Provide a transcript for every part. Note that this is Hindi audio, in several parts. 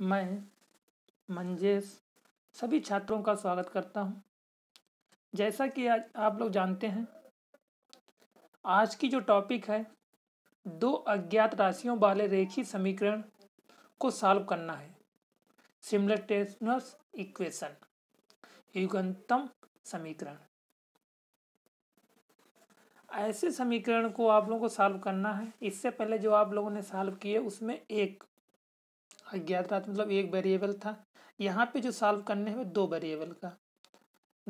मैं मंजेश सभी छात्रों का स्वागत करता हूँ जैसा कि आज आप लोग जानते हैं आज की जो टॉपिक है दो अज्ञात राशियों वाले रेखी समीकरण को सॉल्व करना है सिमिलर टेस्टनर्स इक्वेशन युगंतम समीकरण ऐसे समीकरण को आप लोगों को सॉल्व करना है इससे पहले जो आप लोगों ने सॉल्व किए उसमें एक अज्ञात तो रात मतलब एक वेरिएबल था यहाँ पे जो सॉल्व करने हैं दो वेरिएबल का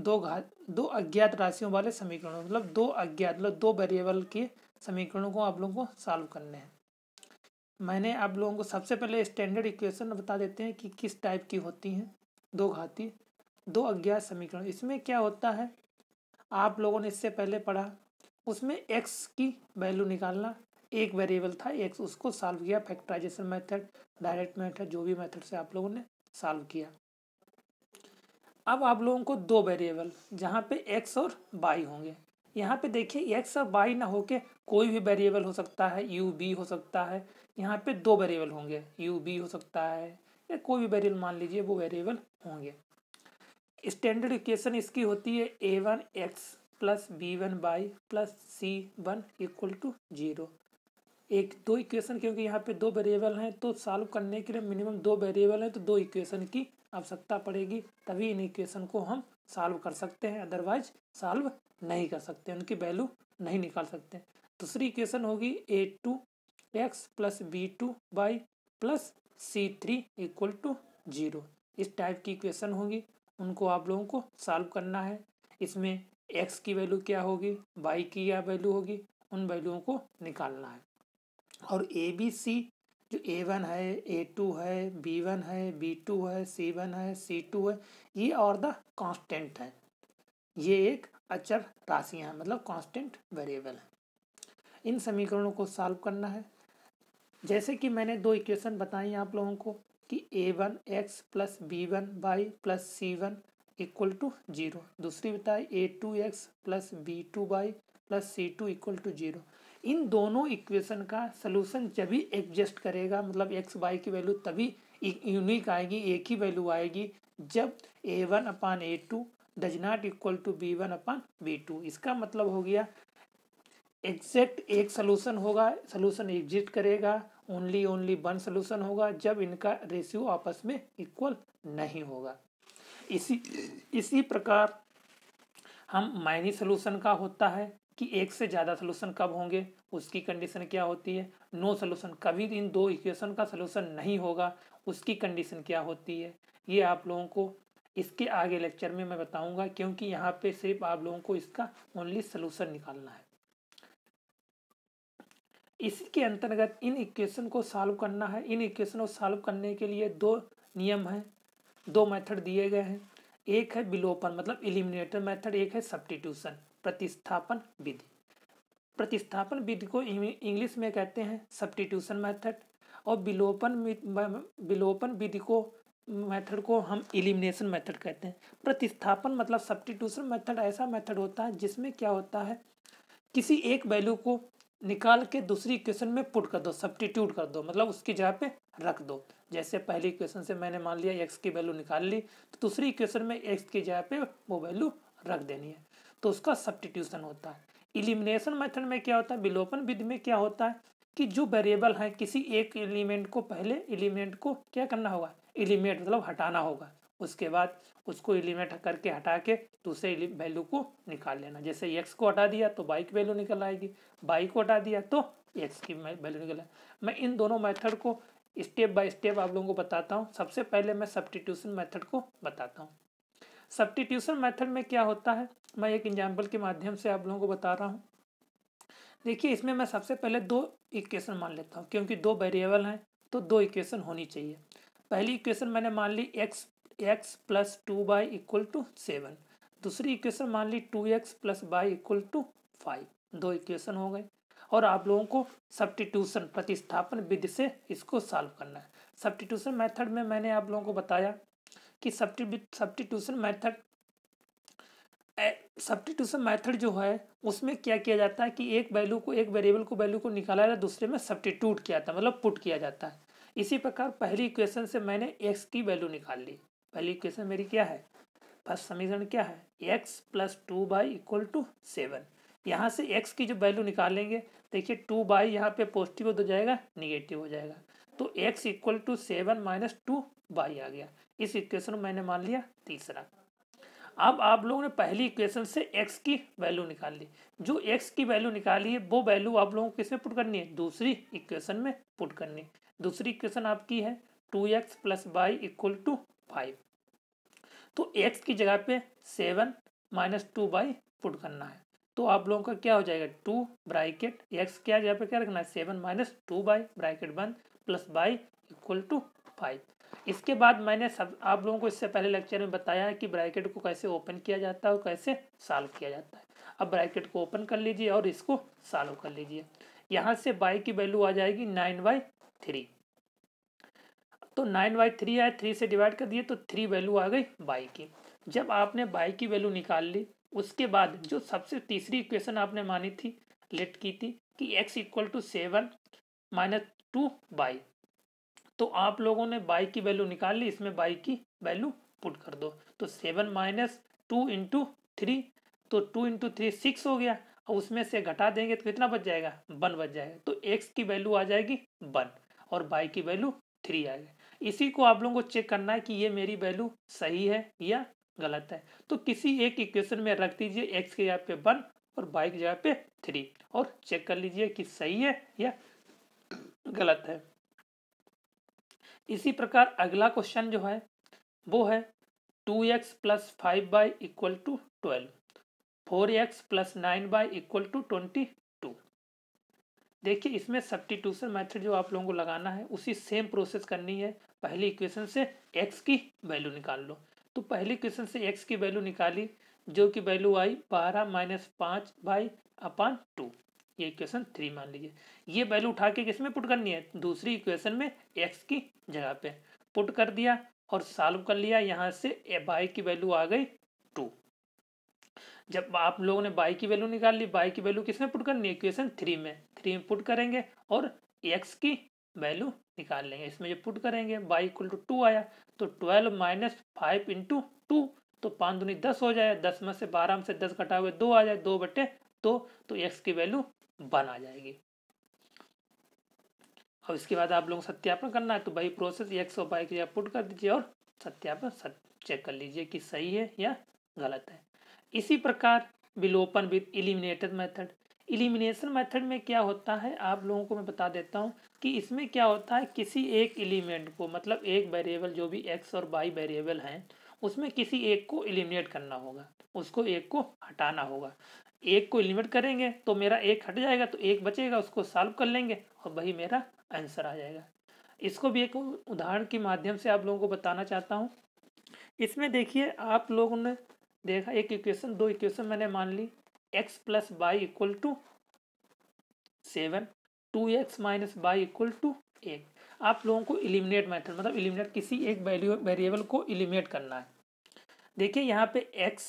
दो घात दो अज्ञात राशियों वाले समीकरणों मतलब दो अज्ञात मतलब दो वेरिएबल के समीकरणों को आप लोगों को सॉल्व करने हैं मैंने आप लोगों को सबसे पहले स्टैंडर्ड इक्वेशन बता देते हैं कि किस टाइप की होती हैं दो घाती दो अज्ञात समीकरण इसमें क्या होता है आप लोगों ने इससे पहले पढ़ा उसमें एक्स की वैल्यू निकालना एक वेरिएबल था एक उसको सॉल्व किया फैक्टराइजेशन मेथड डायरेक्ट मेथड जो भी मेथड से आप लोगों ने सॉल्व किया अब आप लोगों को दो वेरिएबल जहाँ पे एक्स और बाई होंगे यहाँ पे देखिए एक्स और बाई ना होके कोई भी वेरिएबल हो सकता है यू बी हो सकता है यहाँ पे दो वेरिएबल होंगे यू बी हो सकता है या कोई भी वेरिएबल मान लीजिए वो वेरिएबल होंगे स्टैंडर्ड इक्वेशन इसकी होती है a one x plus b one y plus c one equal to zero एक दो इक्वेशन क्योंकि यहाँ पे दो वेरिएबल हैं तो सॉल्व करने के लिए मिनिमम दो वेरिएबल हैं तो दो इक्वेशन की आवश्यकता पड़ेगी तभी इन इक्वेशन को हम सॉल्व कर सकते हैं अदरवाइज सॉल्व नहीं कर सकते उनकी वैल्यू नहीं निकाल सकते दूसरी इक्वेशन होगी a two x plus b two y plus c three equal to zero इस टाइप की इक्वेशन होगी उनको आप लोगों को सॉल्व करना है इसमें एक्स की वैल्यू क्या होगी वाई की क्या वैल्यू होगी उन वैल्यूओं को निकालना है और ए बी सी जो ए वन है ए टू है बी वन है बी टू है सी वन है सी टू है ये और द कांस्टेंट है ये एक अचर राशियाँ हैं मतलब कांस्टेंट वेरिएबल हैं इन समीकरणों को सॉल्व करना है जैसे कि मैंने दो इक्वेशन बताई आप लोगों को कि a one x plus b one y plus c one equal to zero दूसरी बताई a two x plus b two y plus c two equal to zero इन दोनों इक्वेशन का सलूशन जब भी एडजस्ट करेगा मतलब एक्स वाई की वैल्यू तभी यूनिक आएगी एक ही वैल्यू आएगी जब a one upon a two does not equal to b one upon b two इसका मतलब हो गया एग्जैक्ट एक सलूशन होगा सलूशन एग्जिट करेगा ओनली ओनली वन सलूशन होगा जब इनका रेशियो आपस में इक्वल नहीं होगा इसी इसी प्रकार हम माइनी सलूशन का होता है कि एक से ज़्यादा सोल्यूशन कब होंगे उसकी कंडीशन क्या होती है नो सोल्यूशन कभी इन दो इक्वेशन का सोल्यूशन नहीं होगा उसकी कंडीशन क्या होती है ये आप लोगों को इसके आगे लेक्चर में मैं बताऊंगा क्योंकि यहाँ पे सिर्फ आप लोगों को इसका ओनली सोल्यूशन निकालना है इसी के अंतर्गत इन इक्वेशन को सॉल्व करना है इन इक्वेशन को सॉल्व करने के लिए दो नियम हैं दो मेथड दिए गए हैं एक है बिलोपन मतलब एलिमिनेटर मेथड एक है सब्टीट्यूशन प्रतिस्थापन विधि प्रतिस्थापन विधि को इंग्लिश में कहते हैं सब्टीट्यूशन मेथड और विलोपन विलोपन विधि को मेथड को हम इलिमिनेशन मेथड कहते हैं प्रतिस्थापन मतलब सब्टीट्यूशन मेथड ऐसा मेथड होता है जिसमें क्या होता है किसी एक वैल्यू को निकाल के दूसरी इक्वेशन में पुट कर दो सब्टीट्यूट कर दो मतलब उसकी जगह पे रख दो जैसे पहली इक्वेशन से मैंने मान लिया एक्स की वैल्यू निकाल ली तो दूसरी इक्वेशन में एक्स की जगह पे वो वैल्यू रख देनी है तो उसका सब्टीट्यूशन होता है इलिमिनेशन मेथड में क्या होता है विलोपन विधि में क्या होता है कि जो वेरिएबल है किसी एक एलिमेंट को पहले एलिमेंट को क्या करना होगा एलिमेंट मतलब हटाना होगा उसके बाद उसको एलिमेंट करके हटा के दूसरे वैल्यू को निकाल लेना जैसे एक्स को हटा दिया तो बाई की वैल्यू निकल आएगी बाई को हटा दिया तो एक्स की वैल्यू निकल आएगी मैं इन दोनों मैथड को स्टेप बाय स्टेप आप लोगों को बताता हूँ सबसे पहले मैं सब्सटीट्यूशन मेथड को बताता हूँ सब्टीट्यूशन मेथड में क्या होता है मैं एक एग्जाम्पल के माध्यम से आप लोगों को बता रहा हूँ देखिए इसमें मैं सबसे पहले दो इक्वेशन मान लेता हूँ क्योंकि दो वेरिएबल हैं तो दो इक्वेशन होनी चाहिए पहली इक्वेशन मैंने मान ली x x plus two y equal to seven दूसरी इक्वेशन मान ली two x plus y equal to five दो इक्वेशन हो गए और आप लोगों को सब्टीट्यूशन प्रतिस्थापन विधि से इसको सॉल्व करना है सब्टीट्यूशन मेथड में मैंने आप लोगों को बताया कि सब्टीट्यूशन मेथड सब्टीट्यूशन मेथड जो है उसमें क्या किया जाता है कि एक वैल्यू को एक वेरिएबल को वैल्यू को निकाला जाता है दूसरे में सब्टीट्यूट किया जाता है मतलब पुट किया जाता है इसी प्रकार पहली इक्वेशन से मैंने एक्स की वैल्यू निकाल ली पहली इक्वेशन मेरी क्या है फर्स्ट समीकरण क्या है x plus two y equal to seven यहाँ से एक्स की जो वैल्यू निकालेंगे देखिए टू बाई यहाँ पे पॉजिटिव हो तो जाएगा निगेटिव हो जाएगा तो x equal to seven minus two y आ गया इस इक्वेशन में मैंने मान लिया तीसरा अब आप लोगों ने पहली इक्वेशन से एक्स की वैल्यू निकाल ली जो एक्स की वैल्यू निकाली है वो वैल्यू आप लोगों को किसमें पुट करनी है दूसरी इक्वेशन में पुट करनी है दूसरी इक्वेशन आपकी है two x plus y equal to five तो एक्स की जगह पे seven minus two y put करना है तो आप लोगों का क्या हो जाएगा टू ब्राइकेट एक्स क्या जगह पे क्या रखना है seven minus two y bracket one plus y equal to five इसके बाद मैंने सब आप लोगों को इससे पहले लेक्चर में बताया है कि ब्रैकेट को कैसे ओपन किया जाता है और कैसे सॉल्व किया जाता है अब ब्रैकेट को ओपन कर लीजिए और इसको सॉल्व कर लीजिए यहाँ से बाई की वैल्यू आ जाएगी नाइन बाई थ्री तो नाइन बाई थ्री आए थ्री से डिवाइड कर दिए तो थ्री वैल्यू आ गई बाई की जब आपने बाई की वैल्यू निकाल ली उसके बाद जो सबसे तीसरी इक्वेशन आपने मानी थी लेट की थी कि x equal to seven minus two y तो आप लोगों ने बाई की वैल्यू निकाल ली इसमें बाई की वैल्यू पुट कर दो तो seven minus two into three तो टू इंटू थ्री सिक्स हो गया और उसमें से घटा देंगे तो कितना बच जाएगा वन बच जाएगा तो एक्स की वैल्यू आ जाएगी वन और बाई की वैल्यू थ्री आएगा इसी को आप लोगों को चेक करना है कि ये मेरी वैल्यू सही है या गलत है तो किसी एक इक्वेशन में रख दीजिए एक्स की जगह पे वन और बाई की जगह पे थ्री और चेक कर लीजिए कि सही है या गलत है इसी प्रकार अगला क्वेश्चन जो है वो है two x plus five y equal to twelve four x plus nine y equal to twenty two देखिए इसमें सब्टीट्यूशन मैथड जो आप लोगों को लगाना है उसी सेम प्रोसेस करनी है पहली इक्वेशन से एक्स की वैल्यू निकाल लो तो पहली इक्वेशन से एक्स की वैल्यू निकाली जो कि वैल्यू आई बारह माइनस पाँच बाई अपान टू ये इक्वेशन थ्री मान लीजिए ये वैल्यू उठा के किस में पुट करनी है दूसरी इक्वेशन में एक्स की जगह पे पुट कर दिया और सॉल्व कर लिया यहाँ से बाई की वैल्यू आ गई टू जब आप लोगों ने बाई की वैल्यू निकाल ली बाई की वैल्यू किस में पुट करनी है इक्वेशन थ्री में थ्री में पुट करेंगे और एक्स की वैल्यू निकाल लेंगे इसमें जब पुट करेंगे बाई इक्वल टू टू आया तो twelve minus five into two तो पाँच दुनी दस हो जाए दस में से बारह में से दस घटा हुए दो आ जाए दो बटे दो तो एक्स की वैल्यू वन आ जाएगी अब इसके बाद आप लोग सत्यापन करना है तो भाई प्रोसेस एक सौ वाई के पुट कर दीजिए और सत्यापन सत, चेक कर लीजिए कि सही है या गलत है इसी प्रकार विलोपन with eliminated method elimination method में क्या होता है आप लोगों को मैं बता देता हूँ कि इसमें क्या होता है किसी एक एलिमेंट को मतलब एक वेरिएबल जो भी एक्स और बाई वेरिएबल हैं उसमें किसी एक को इलिमिनेट करना होगा उसको एक को हटाना होगा एक को एलिमिनेट करेंगे तो मेरा एक हट जाएगा तो एक बचेगा उसको सॉल्व कर लेंगे और वही मेरा आंसर आ जाएगा इसको भी एक उदाहरण के माध्यम से आप लोगों को बताना चाहता हूँ इसमें देखिए आप लोगों ने देखा एक इक्वेशन दो इक्वेशन मैंने मान ली x plus y equal to seven two x minus y equal to एक आप लोगों को इलिमिनेट मेथड मतलब इलिमिनेट किसी एक वेरिएबल को इलिमिनेट करना है देखिए यहाँ पे एक्स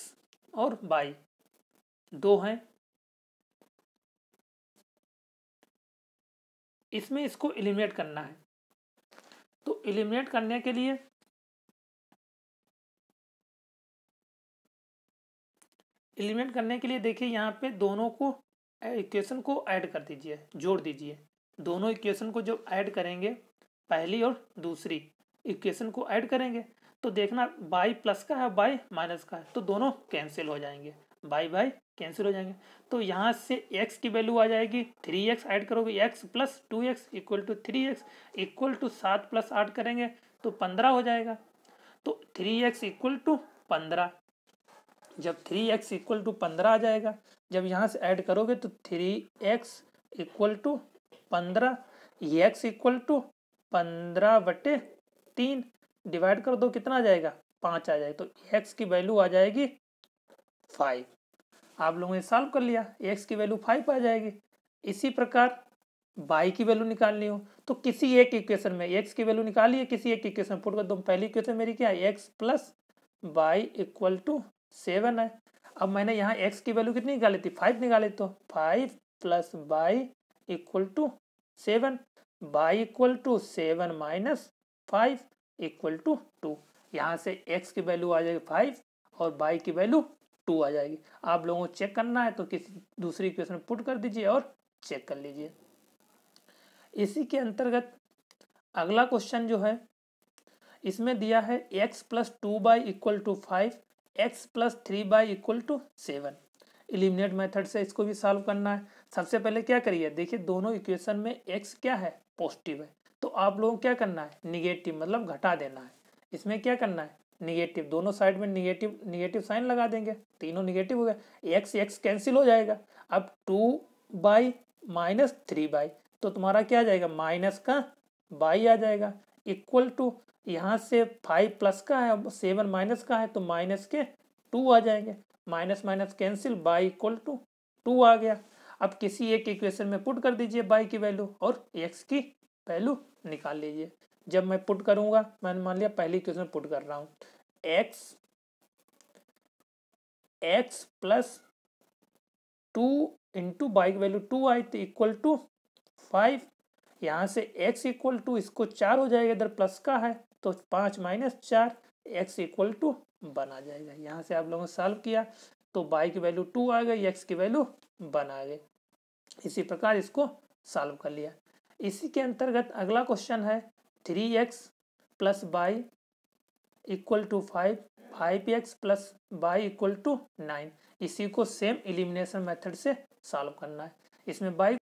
और बाई दो हैं इसमें इसको एलिमिनेट करना है तो एलिमिनेट करने के लिए एलिमिनेट करने के लिए देखिए यहाँ पे दोनों को इक्वेशन को ऐड कर दीजिए जोड़ दीजिए दोनों इक्वेशन को जब ऐड करेंगे पहली और दूसरी इक्वेशन को ऐड करेंगे तो देखना बाई प्लस का है बाई माइनस का है तो दोनों कैंसिल हो जाएंगे बाई बाई कैंसिल हो जाएंगे तो यहाँ से x की वैल्यू आ जाएगी थ्री एक्स ऐड करोगे x plus two x equal to three x equal to सात प्लस आठ करेंगे तो पंद्रह हो जाएगा तो थ्री एक्स इक्वल टू पंद्रह जब थ्री एक्स इक्वल टू पंद्रह आ जाएगा जब यहाँ से ऐड करोगे तो थ्री एक्स इक्वल टू पंद्रह एक्स इक्वल टू पंद्रह बटे तीन डिवाइड कर दो कितना आ जाएगा पाँच आ जाएगा तो एक्स की वैल्यू आ जाएगी फाइव आप लोगों ने सॉल्व कर लिया एक्स की वैल्यू फाइव आ जाएगी इसी प्रकार वाई की वैल्यू निकालनी हो तो किसी एक इक्वेशन में एक्स की वैल्यू निकालिए किसी एक इक्वेशन में पुट कर दो पहली इक्वेशन मेरी क्या है x plus y equal to seven है अब मैंने यहाँ एक्स की वैल्यू कितनी निकाली थी फाइव निकाली तो five plus y equal to seven y equal to seven minus five equal to two यहाँ से एक्स की वैल्यू आ जाएगी फाइव और वाई की वैल्यू टू आ जाएगी आप लोगों को चेक करना है तो किसी दूसरी इक्वेशन में पुट कर दीजिए और चेक कर लीजिए इसी के अंतर्गत अगला क्वेश्चन जो है इसमें दिया है x plus two y equal to five x plus three y equal to seven eliminate method से इसको भी सॉल्व करना है सबसे पहले क्या करिए देखिए दोनों इक्वेशन में एक्स क्या है पॉजिटिव है तो आप लोगों को क्या करना है निगेटिव मतलब घटा देना है इसमें क्या करना है निगेटिव दोनों साइड में निगेटिव निगेटिव साइन लगा देंगे तीनों निगेटिव हो गए एक्स एक्स कैंसिल हो जाएगा अब two y minus three y तो तुम्हारा क्या आ जाएगा माइनस का बाई आ जाएगा इक्वल टू यहाँ से फाइव प्लस का है सेवन माइनस का है तो माइनस के टू आ जाएंगे minus minus cancel y equal to two आ गया अब किसी एक इक्वेशन में पुट कर दीजिए बाई की वैल्यू और एक्स की वैल्यू निकाल लीजिए जब मैं पुट करूंगा मैंने मान लिया पहली इक्वेशन पुट कर रहा हूं x x plus two into y की वैल्यू टू आई तो इक्वल टू फाइव यहाँ से एक्स इक्वल टू इसको चार हो जाएगा इधर प्लस का है तो पाँच माइनस चार एक्स इक्वल टू वन आ जाएगा यहाँ से आप लोगों ने सॉल्व किया तो बाई की वैल्यू टू आ गई एक्स की वैल्यू वन आ गई इसी प्रकार इसको सॉल्व कर लिया इसी के अंतर्गत अगला क्वेश्चन है three x plus y equal to five five x plus y equal to nine इसी को सेम एलिमिनेशन मेथड से सॉल्व करना है इसमें बाई